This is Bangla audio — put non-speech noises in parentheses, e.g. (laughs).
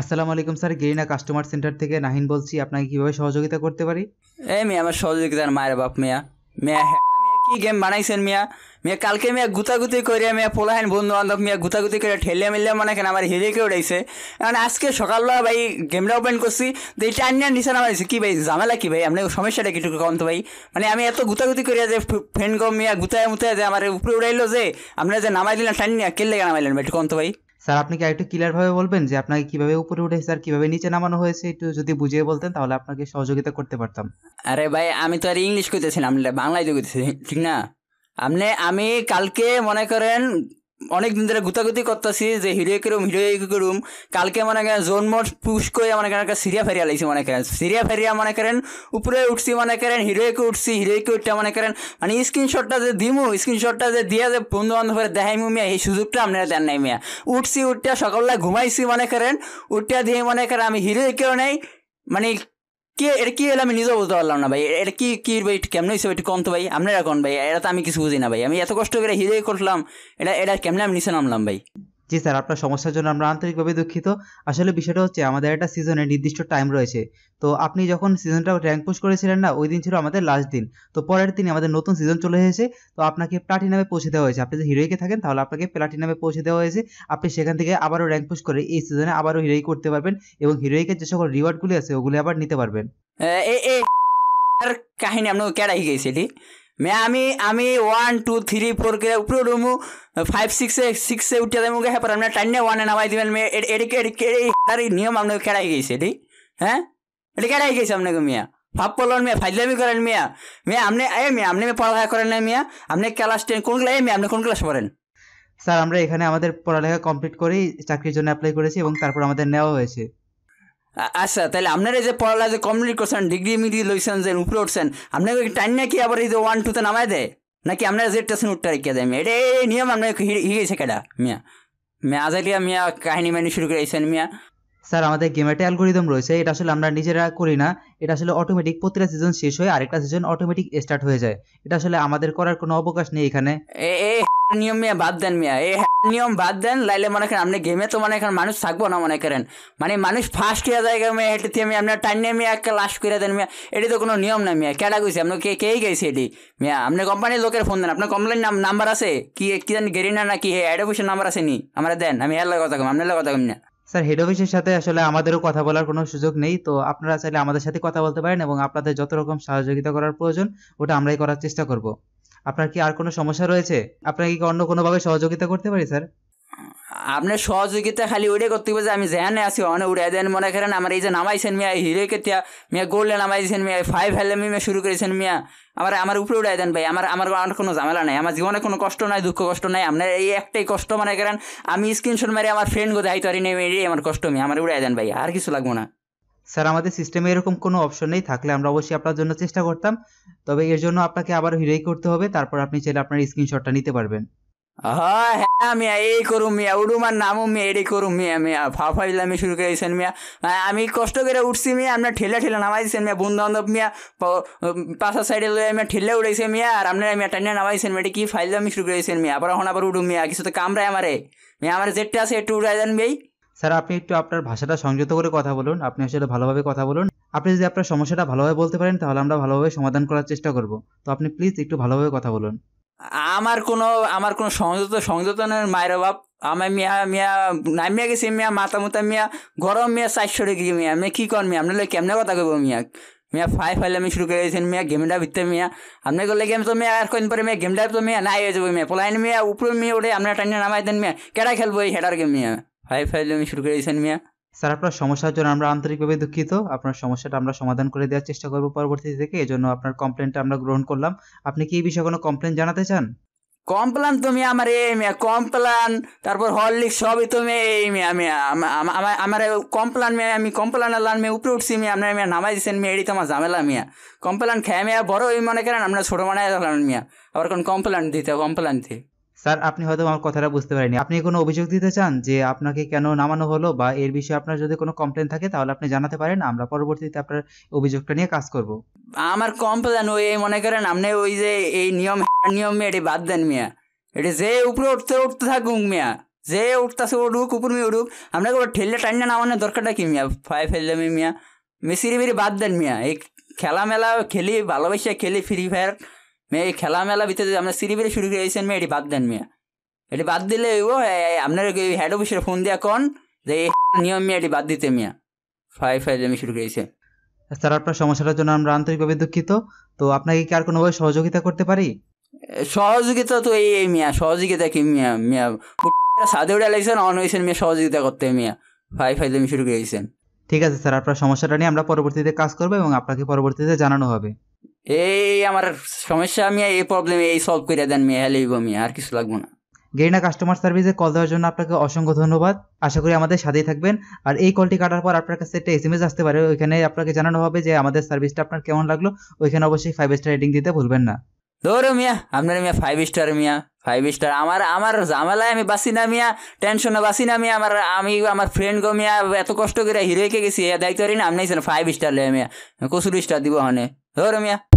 আসসালামু আলাইকুম স্যার গেরিনা কাস্টমার সেন্টার থেকে নাহিন বলছি আপনাকে কিভাবে সহযোগিতা করতে পারি এই মি আমার সহযোগিতার মায়ের বাপ মিয়া মিয়া হ্যাঁ, কি গেম বানাইছেন মিয়া মিয়া কালকে মিয়া গুতাগুতি করিয়া মিয়া পোলাহেন বন্ধু বান্ধব মিয়া গুতাগুতি করে ঠেলিয়া মিলিয়া মানে কেন আমার হিরেকে উড়াইছে কারণ আজকে সকালবেলা ভাই গেমটা ওপেন করছি তো এই আনিয়া নিচে নামা হয়েছে কী ভাই ঝামেলা কী ভাই আপনার সমস্যাটা কি কম তো ভাই মানে আমি এত গুতাগুতি করিয়া যে ফ্রেন্ড গম মিয়া গুতায় মুতায় যে আমার উপরে উড়াইলো যে আপনারা যে নামাই দিলেন টানিয়া কেলে নামাইলেন ভাই একটু কম তো ভাই স্যার আপনি কি আরেকটু ক্লিয়ারভাবে বলবেন যে আপনাকে কিভাবে উপরে উঠে স্যার কিভাবে নিচে নামানো হয়েছে একটু যদি বুঝিয়ে বলতেন তাহলে আপনাকে সহযোগিতা করতে পারতাম আরে ভাই আমি তো আর ইংলিশ করতেছিলাম বাংলায় তো করতেছি ঠিক না আপনি আমি কালকে মনে করেন অনেক দিন ধরে গুতাগুতি করতেছি যে হিরো করুম হিরো করুম কালকে মনে করেন জোন মোট পুশ করে মনে করেন সিরিয়া ফেরিয়া লাগছে মনে করেন সিরিয়া ফেরিয়া মনে করেন উপরে উঠছি মনে করেন হিরোইকে উঠছি হিরোইকে উঠতে মনে করেন মানে স্ক্রিনশটটা যে দিমু স্ক্রিনশটটা যে দিয়ে যে বন্ধু বান্ধবের দেখাইমু মিয়া এই সুযোগটা আপনারা দেন নাই মিয়া উঠছি উঠতে সকালবেলা ঘুমাইছি মনে করেন উঠতে দিয়ে মনে করেন আমি হিরোয়েকেও নেই মানে কে এটা কি হলো আমি নিজেও বুঝতে পারলাম না ভাই এটা কি কি ভাই কেমন হিসেবে একটু কম তো ভাই আপনারা কোন ভাই এটা তো আমি কিছু বুঝি না ভাই আমি এত কষ্ট করে হিজে করলাম এটা এটা কেমনে আমি নিচে নামলাম ভাই জি স্যার আপনার সমস্যার জন্য আমরা আন্তরিকভাবে দুঃখিত আসলে বিষয়টা হচ্ছে আমাদের একটা সিজনে নির্দিষ্ট টাইম রয়েছে তো আপনি যখন সিজনটা র্যাঙ্ক পুশ করেছিলেন না ওই দিন ছিল আমাদের লাস্ট দিন তো পরের দিন আমাদের নতুন সিজন চলে এসেছে তো আপনাকে প্লাটিনামে পৌঁছে দেওয়া হয়েছে আপনি যদি হিরোইকে থাকেন তাহলে আপনাকে প্লাটিনামে পৌঁছে দেওয়া হয়েছে আপনি সেখান থেকে আবারও র্যাঙ্ক পুশ করে এই সিজনে আবারও হিরোই করতে পারবেন এবং হিরোইকের যে সকল রিওয়ার্ডগুলি আছে ওগুলি আবার নিতে পারবেন কাহিনী আপনার কেডাই গেছিলি मैं আমি আমি ওয়ান টু থ্রি ফোর কে উপরে উঠবো ফাইভ সিক্সে সিক্সে উঠে দেবো थे मुझे আপনার हमने टन्ने वन नवाई दिवन में एड एड एड एड नियम हमने खेड़ा হ্যাঁ এটি কেটাই গেছে আপনাকে মিয়া ভাব পড়লেন মিয়া ফাইজলামি করেন মিয়া মেয়ে আপনি এ মেয়ে আপনি পড়ালেখা করেন না মিয়া আপনি ক্লাস টেন কোন ক্লাস এ মেয়ে আপনি কোন ক্লাস পড়েন স্যার আমরা এখানে আমাদের পড়ালেখা কমপ্লিট করেই চাকরির জন্য অ্যাপ্লাই করেছি এবং তারপর আমাদের নেওয়া হয়েছে আচ্ছা তাহলে আপনারা যে পড়ালেখা কমপ্লিট করছেন ডিগ্রি মিগ্রি লইছেন যে উপরে উঠছেন আপনাকে টাইম নাকি আবার এই যে ওয়ান টুতে নামায় দেয় নাকি আপনারা যে টেশন উঠটা রেখে দেয় মেয়ে এটা এই নিয়ম আপনার হিগেছে কেডা মিয়া মেয়া আজালিয়া মিয়া কাহিনী মানি শুরু করেছেন মিয়া স্যার আমাদের গেমে একটা অ্যালগোরিদম রয়েছে এটা আসলে আমরা নিজেরা করি না এটা আসলে অটোমেটিক প্রতিটা সিজন শেষ হয়ে আরেকটা সিজন অটোমেটিক স্টার্ট হয়ে যায় এটা আসলে আমাদের করার কোনো অবকাশ নেই এখানে নিয়ম মিয়া বাদ দেন মিয়া এই হ্যাঁ, নিয়ম বাদ দেন লাইলে মনে করেন আপনি গেমে তো মনে করেন মানুষ থাকবো না মনে করেন মানে মানুষ ফার্স্ট হয়ে যায় মেয়ে হেঁটে থেকে মিয়া আপনার টাইনে মিয়া একটা লাস্ট করে দেন মিয়া এটি তো কোনো নিয়ম না মিয়া কেটা গেছে আপনি কে কেই গেছে এটি মিয়া আপনি কোম্পানির লোকের ফোন দেন আপনার কমপ্লেন নাম্বার আছে কি কি জানি গেরি না কি হেড অফিসের নাম্বার আছে নি আমরা দেন আমি হেলার কথা কম আপনার কথা কম না স্যার হেড অফিসের সাথে আসলে আমাদেরও কথা বলার কোনো সুযোগ নেই তো আপনারা চাইলে আমাদের সাথে কথা বলতে পারেন এবং আপনাদের যত রকম সহযোগিতা করার প্রয়োজন ওটা আমরাই করার চেষ্টা করবো আপনার কি আর কোনো সমস্যা রয়েছে আপনাকে কি অন্য কোনোভাবে সহযোগিতা করতে পারি স্যার আপনার সহযোগিতা খালি ওইটাই করতে হবে যে আমি জ্যানে আছি অনে উড়াই দেন মনে করেন আমার এই যে নামাইছেন মিয়া হিরে কেতিয়া মিয়া গোল্ডে নামাইছেন মিয়া ফাইভ হেলে মিয়া শুরু করেছেন মিয়া আমার আমার উপরে উড়াই দেন ভাই আমার আমার আমার কোনো ঝামেলা নাই আমার জীবনে কোনো কষ্ট নাই দুঃখ কষ্ট নাই আপনার এই একটাই কষ্ট মনে করেন আমি স্ক্রিনশট মারি আমার ফ্রেন্ড গো দেখাইতে পারি আমার কষ্ট মিয়া আমার উড়াই দেন ভাই আর কিছু লাগবো না স্যার আমাদের সিস্টেমে এরকম কোনো অপশন নেই থাকলে আমরা অবশ্যই আপনার জন্য চেষ্টা করতাম তবে এর জন্য আপনাকে আবার হিরেই করতে হবে তারপর আপনি চাইলে আপনার স্ক্রিনশটটা নিতে পারবেন হ্যাঁ হ্যাঁ এই করুম মিয়া উডুমার নামও মিয়া এটাই করুম মিয়া মিয়া ফাফাইলা আমি শুরু করেছেন মিয়া আমি কষ্ট করে উঠছি মিয়া আপনার ঠেলা ঠেলা নামাইছেন মিয়া বন্ধু বান্ধব মিয়া পাশা সাইডে লয়ে মিয়া ঠেলা উড়াইছে মিয়া আর আপনার মিয়া টানিয়া নামাইছেন মিয়া কি ফাইল আমি শুরু করেছেন মিয়া আবার হন আবার উডুম মিয়া কিছু তো কামড়ায় আমারে মিয়া আমার জেটটা আছে একটু উড়াই দেন ভাই স্যার আপনি একটু আপনার ভাষাটা সংযত করে কথা বলুন আপনি আসলে ভালোভাবে কথা বলুন আপনি যদি আপনার সমস্যাটা ভালোভাবে বলতে পারেন তাহলে আমরা ভালোভাবে সমাধান করার চেষ্টা করব তো আপনি প্লিজ একটু ভালোভাবে কথা বলুন আমার কোনো আমার কোনো সংযত সংযতনের মায়ের বাপ আমার মিয়া মিয়া নামিয়া গেছি মিয়া মাতা মুতা মিয়া গরম মিয়া চারশো গেছি মিয়া আমি কী কর মিয়া আপনার কেমনে কথা কইব মিয়া মিয়া ফাই ফাইলে আমি শুরু করে দিয়েছেন মিয়া গেমটা ভিতরে মিয়া আপনি করলে গেম তো মিয়া আর কদিন পরে মিয়া গেমটা তো মিয়া নাই হয়ে যাবো মিয়া পোলাইন মিয়া উপরে মিয়া ওঠে আপনার টাইনে নামাই দেন মিয়া কেটা খেলবো এই হেডার গেম মিয়া হাই ফাইল আমি শুরু করে দিয়েছেন মিয়া স্যার আপনার সমস্যার জন্য আমরা আন্তরিকভাবে দুঃখিত আপনার সমস্যাটা আমরা সমাধান করে দেওয়ার চেষ্টা করব পরবর্তী থেকে এই জন্য আপনার কমপ্লেনটা আমরা গ্রহণ করলাম আপনি কি এই বিষয়ে কোনো কমপ্লেন জানাতে চান কমপ্লান তুমি আমার এই মিয়া কমপ্লান তারপর হরলিক সবই তুমি এই মিয়া মিয়া আমার কমপ্লান মেয়ে আমি কমপ্লান আল্লাহ মেয়ে উপরে উঠছি মিয়া আপনার মিয়া নামাই দিচ্ছেন মেয়ে এটি তোমার ঝামেলা মিয়া কমপ্লান খেয়ে মিয়া বড় ওই মনে করেন আপনার ছোটো মনে মিয়া আবার কোন কমপ্লান দিতে কমপ্লান দিতে স্যার আপনি হয়তো আমার কথাটা বুঝতে পারেনি আপনি কোনো অভিযোগ দিতে চান যে আপনাকে কেন নামানো হলো বা এর বিষয়ে আপনার যদি কোনো কমপ্লেন থাকে তাহলে আপনি জানাতে পারেন আমরা পরবর্তীতে আপনার অভিযোগটা নিয়ে কাজ করব আমার কমপ্লেন ওই মনে করেন আপনি ওই যে এই নিয়ম নিয়ম এটি বাদ দেন মিয়া এটি যে উপরে উঠতে উঠতে থাকুক মিয়া যে উঠতেছে উঠুক উপর মেয়ে উঠুক আপনাকে ওটা ঠেললে টান্না নামানোর দরকারটা কি মিয়া ফাই ফেললে মিয়া মিসিরি মিরি বাদ দেন মিয়া এই খেলা মেলা খেলি ভালোবেসে খেলি ফ্রি ফায়ার মেয়ে এই খেলামেলা ভিতরে আপনার সিরিবেলে শুরু করে দিয়েছেন মেয়ে এটি বাদ দেন মেয়ে এটি বাদ দিলে ও আপনার হেড অফিসের ফোন দেওয়া কন যে এই (laughs) নিয়ম মেয়ে এটি বাদ দিতে মিয়া ফাই ফাই আমি শুরু করেছে স্যার আপনার সমস্যাটার জন্য আমরা আন্তরিকভাবে দুঃখিত তো আপনাকে কি আর কোনোভাবে সহযোগিতা করতে পারি সহযোগিতা তো এই এই মিয়া সহযোগিতা কি মিয়া মিয়া সাদে উড়ে লাগছেন অন হয়েছেন মিয়া সহযোগিতা করতে মিয়া ফাই ফাই আমি শুরু করেছেন ঠিক আছে স্যার আপনার সমস্যাটা নিয়ে আমরা পরবর্তীতে কাজ করবো এবং আপনাকে পরবর্তীতে জানানো হবে এই আমার সমস্যা আমি এই প্রবলেম এই সলভ করে দেন মেয়ে হ্যাঁ আমি আর কিছু লাগবো না গেরিনা কাস্টমার সার্ভিসে কল দেওয়ার জন্য আপনাকে অসংখ্য ধন্যবাদ আশা করি আমাদের সাথেই থাকবেন আর এই কলটি কাটার পর আপনার কাছে একটা এসএমএস আসতে পারে ওইখানে আপনাকে জানানো হবে যে আমাদের সার্ভিসটা আপনার কেমন লাগলো ওইখানে অবশ্যই ফাইভ স্টার রেটিং দিতে ভুলবেন না ধরো মিয়া আপনার মিয়া ফাইভ স্টার মিয়া ফাইভ স্টার আমার আমার জামালায় আমি বাসি না মিয়া টেনশনে বাসি না মিয়া আমার আমি আমার ফ্রেন্ড গো মিয়া এত কষ্ট করে হিরোইকে গেছি দায়িত্ব না আপনি ফাইভ স্টার লে মিয়া কসুরি স্টার দিব হনে ধরো মিয়া